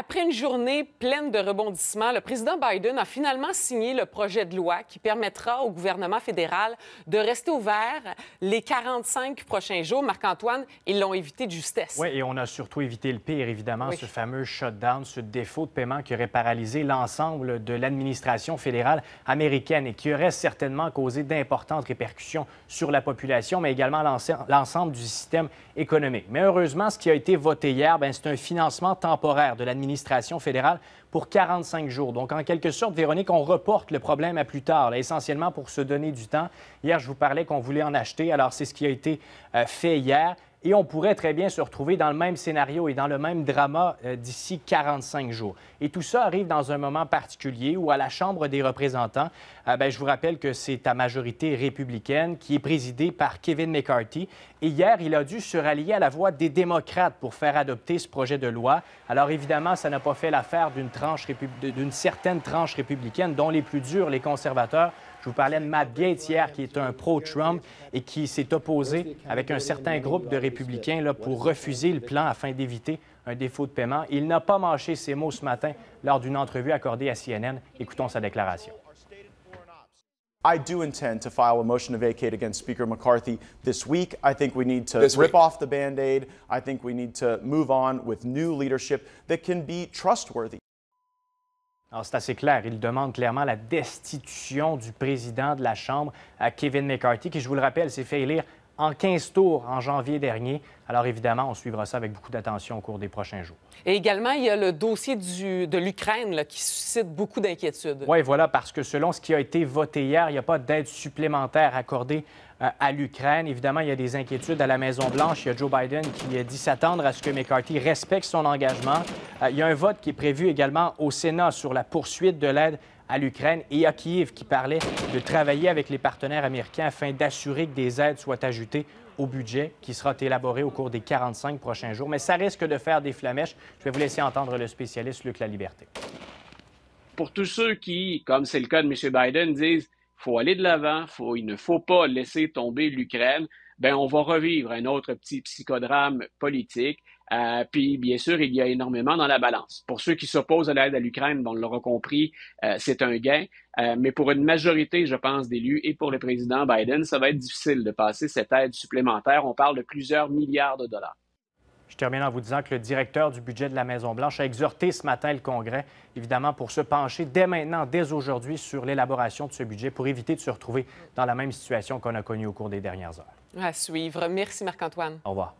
Après une journée pleine de rebondissements, le président Biden a finalement signé le projet de loi qui permettra au gouvernement fédéral de rester ouvert les 45 prochains jours. Marc-Antoine, ils l'ont évité de justesse. Oui, et on a surtout évité le pire, évidemment, ce fameux shutdown, ce défaut de paiement qui aurait paralysé l'ensemble de l'administration fédérale américaine et qui aurait certainement causé d'importantes répercussions sur la population, mais également l'ensemble du système économique. Mais heureusement, ce qui a été voté hier, ben, c'est un financement temporaire de l'administration fédérale pour 45 jours. Donc, en quelque sorte, Véronique, on reporte le problème à plus tard, essentiellement pour se donner du temps. Hier, je vous parlais qu'on voulait en acheter, alors c'est ce qui a été euh, fait hier et on pourrait très bien se retrouver dans le même scénario et dans le même drama euh, d'ici 45 jours. Et tout ça arrive dans un moment particulier où à la Chambre des représentants, euh, ben, je vous rappelle que c'est ta majorité républicaine qui est présidée par Kevin McCarthy. Et hier, il a dû se rallier à la voix des démocrates pour faire adopter ce projet de loi. Alors évidemment, ça n'a pas fait l'affaire d'une tranche d'une certaine tranche républicaine, dont les plus durs, les conservateurs, vous parlais de Matt Gates qui est un pro-Trump et qui s'est opposé avec un certain groupe de républicains là, pour refuser le plan afin d'éviter un défaut de paiement. Il n'a pas mâché ses mots ce matin lors d'une entrevue accordée à CNN. Écoutons sa déclaration. I do intend to file a motion to vacate against Speaker McCarthy this week. I think we need to this rip week. off the band aid. I think we need to move on with new leadership that can be trustworthy c'est assez clair. Il demande clairement la destitution du président de la Chambre, à Kevin McCarthy, qui, je vous le rappelle, s'est fait élire en 15 tours en janvier dernier. Alors évidemment, on suivra ça avec beaucoup d'attention au cours des prochains jours. Et également, il y a le dossier de l'Ukraine qui suscite beaucoup d'inquiétudes. Oui, voilà, parce que selon ce qui a été voté hier, il n'y a pas d'aide supplémentaire accordée euh, à l'Ukraine. Évidemment, il y a des inquiétudes à la Maison-Blanche. Il y a Joe Biden qui dit s'attendre à ce que McCarthy respecte son engagement. Euh, il y a un vote qui est prévu également au Sénat sur la poursuite de l'aide à l'Ukraine et à Kiev qui parlait de travailler avec les partenaires américains afin d'assurer que des aides soient ajoutées au budget qui sera élaboré au cours des 45 prochains jours. Mais ça risque de faire des flamèches. Je vais vous laisser entendre le spécialiste Luc Laliberté. Pour tous ceux qui, comme c'est le cas de M. Biden, disent faut aller de l'avant, il ne faut pas laisser tomber l'Ukraine, ben on va revivre un autre petit psychodrame politique. Euh, puis bien sûr, il y a énormément dans la balance. Pour ceux qui s'opposent à l'aide à l'Ukraine, bon, on l'aura compris, euh, c'est un gain. Euh, mais pour une majorité, je pense, d'élus et pour le président Biden, ça va être difficile de passer cette aide supplémentaire. On parle de plusieurs milliards de dollars. Je termine en vous disant que le directeur du budget de la Maison-Blanche a exhorté ce matin le Congrès, évidemment, pour se pencher dès maintenant, dès aujourd'hui, sur l'élaboration de ce budget pour éviter de se retrouver dans la même situation qu'on a connue au cours des dernières heures. À suivre. Merci, Marc-Antoine. Au revoir.